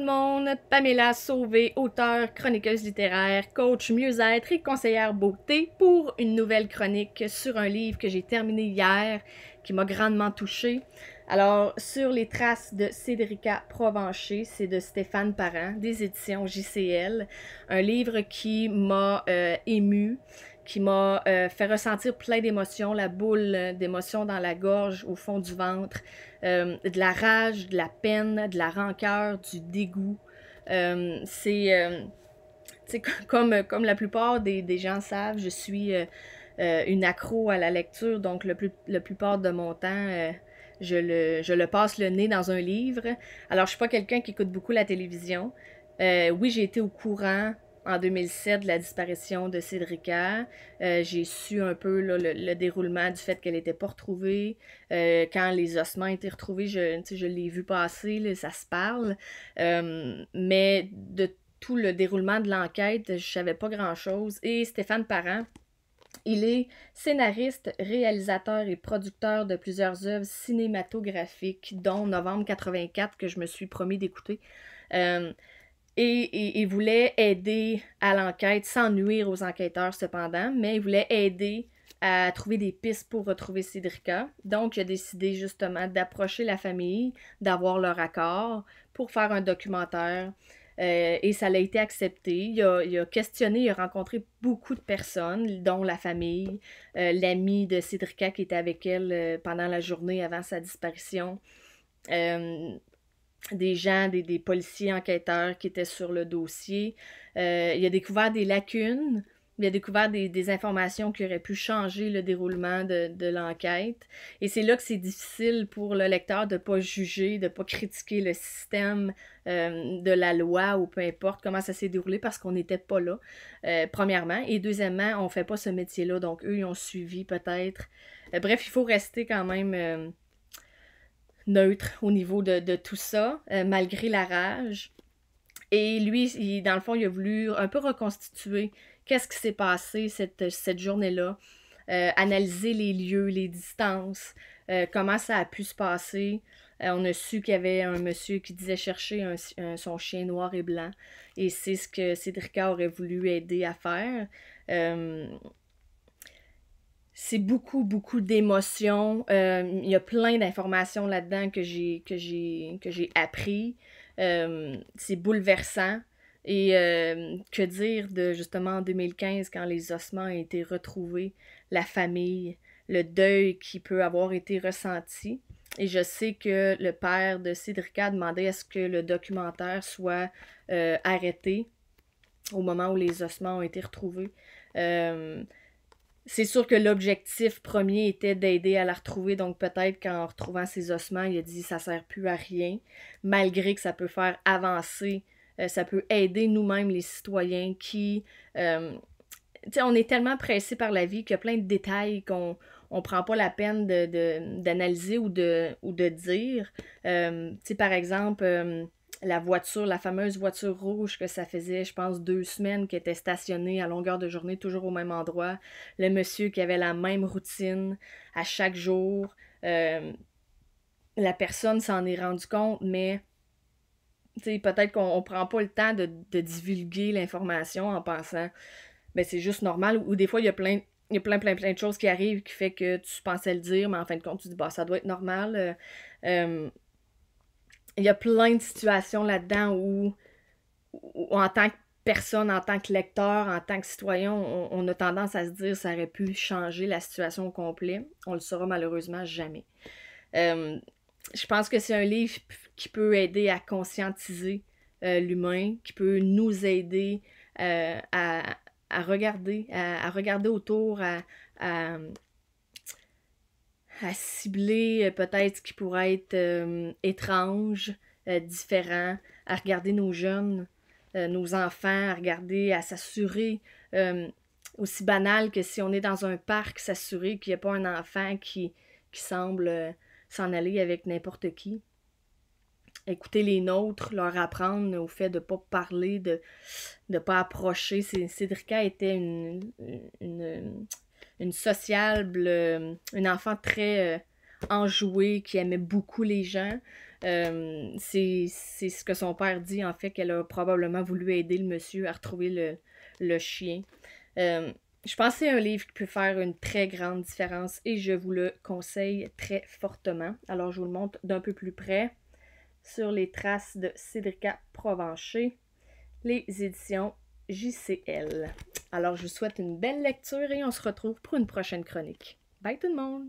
monde, Pamela Sauvé, auteur chroniqueuse littéraire, coach mieux-être et conseillère beauté pour une nouvelle chronique sur un livre que j'ai terminé hier qui m'a grandement touchée. Alors, sur les traces de Cédrica Provencher, c'est de Stéphane Parent, des éditions JCL, un livre qui m'a euh, ému, qui m'a euh, fait ressentir plein d'émotions, la boule d'émotions dans la gorge, au fond du ventre, euh, de la rage, de la peine, de la rancœur, du dégoût. Euh, c'est euh, comme, comme la plupart des, des gens savent, je suis une accro à la lecture, donc le plus, la plupart de mon temps... Je le, je le, passe le nez dans un livre. Alors, je suis pas quelqu'un qui écoute beaucoup la télévision. oui, j'ai été au courant en 2007 la disparition de Cédrica. Euh, j'ai su un peu le, déroulement du fait qu'elle n'était pas retrouvée. Euh, quand les ossements étaient retrouvés, je, je l'ai vu passer, ça se parle. Euh, mais de tout le déroulement de l'enquête, je ne savais pas grand-chose. Et Stéphane Parent, il est scénariste, réalisateur et producteur de plusieurs œuvres cinématographiques, dont Novembre 84 que je me suis promis d'écouter et, et, voulait aider à l'enquête sans nuire aux enquêteurs cependant, mais il voulait aider à trouver des pistes pour retrouver Cédrica. Donc, il a décidé justement d'approcher la famille, d'avoir leur accord pour faire un documentaire. Euh, et ça a été accepté. Il a, questionné, il a rencontré beaucoup de personnes, dont la famille, euh, l'ami de Cédrica qui était avec elle euh, pendant la journée avant sa disparition des gens, des, policiers enquêteurs qui étaient sur le dossier. Euh, il a découvert des lacunes, il a découvert des, informations qui auraient pu changer le déroulement de, l'enquête. Et c'est là que c'est difficile pour le lecteur de ne pas juger, de ne pas critiquer le système euh, de la loi ou peu importe comment ça s'est déroulé parce qu'on n'était pas là, euh, premièrement. Et deuxièmement, on ne fait pas ce métier-là, donc eux, ils ont suivi peut-être. bref, il faut rester quand même neutre au niveau de, tout ça, euh, malgré la rage. Et lui, dans le fond, il a voulu un peu reconstituer qu'est-ce qui s'est passé cette, cette journée-là, euh, analyser les lieux, les distances, euh, comment ça a pu se passer. on a su qu'il y avait un monsieur qui disait chercher son chien noir et blanc. Et c'est ce que Cédrica aurait voulu aider à faire c'est beaucoup, beaucoup d'émotions. Euh, il y a plein d'informations là-dedans que j'ai que j'ai que j'ai appris. Euh, c'est bouleversant. Et euh, que dire de justement en 2015 quand les ossements ont été retrouvés, la famille, le deuil qui peut avoir été ressenti. Et je sais que le père de Cédrica a demandé à ce que le documentaire soit arrêté au moment où les ossements ont été retrouvés c'est sûr que l'objectif premier était d'aider à la retrouver, donc peut-être qu'en retrouvant ses ossements, il a dit ça sert plus à rien, malgré que ça peut faire avancer, euh, ça peut aider nous-mêmes les citoyens qui, euh, tu sais, on est tellement pressé par la vie qu'il y a plein de détails qu'on on prend pas la peine d'analyser ou, de, ou de dire. Euh, tu sais, par exemple la voiture, la fameuse voiture rouge que ça faisait, je pense, deux semaines qui était stationnée à longueur de journée, toujours au même endroit. Le monsieur qui avait la même routine à chaque jour. Euh, la personne s'en est rendue compte, mais peut-être qu'on ne prend pas le temps de, divulguer l'information en pensant mais c'est juste normal. Ou, des fois, il y a plein il y a plein, plein, plein de choses qui arrivent qui fait que tu pensais le dire, mais en fin de compte, tu dis, bah, ça doit être normal. Euh, euh, il y a plein de situations là-dedans où, en tant que personne, en tant que lecteur, en tant que citoyen, on, a tendance à se dire que ça aurait pu changer la situation au complet. On le saura malheureusement jamais. Euh, je pense que c'est un livre qui peut aider à conscientiser euh, l'humain, qui peut nous aider euh, à, regarder, à, regarder autour, à à cibler euh, peut-être ce qui pourrait être euh, étrange, euh, différent, à regarder nos jeunes, nos enfants, à regarder, à s'assurer. aussi banal que si on est dans un parc, s'assurer qu'il n'y a pas un enfant qui, qui semble s'en aller avec n'importe qui. Écouter les nôtres, leur apprendre au fait de ne pas parler, de ne pas approcher. Cédrica était une une sociable, euh, une enfant très euh, enjouée, qui aimait beaucoup les gens. Euh, c'est ce que son père dit, en fait, qu'elle a probablement voulu aider le monsieur à retrouver le, chien. je pense que c'est un livre qui peut faire une très grande différence et je vous le conseille très fortement. Alors, je vous le montre d'un peu plus près sur les traces de Cédrica Provencher, les éditions JCL. Alors je vous souhaite une belle lecture et on se retrouve pour une prochaine chronique. Bye tout le monde!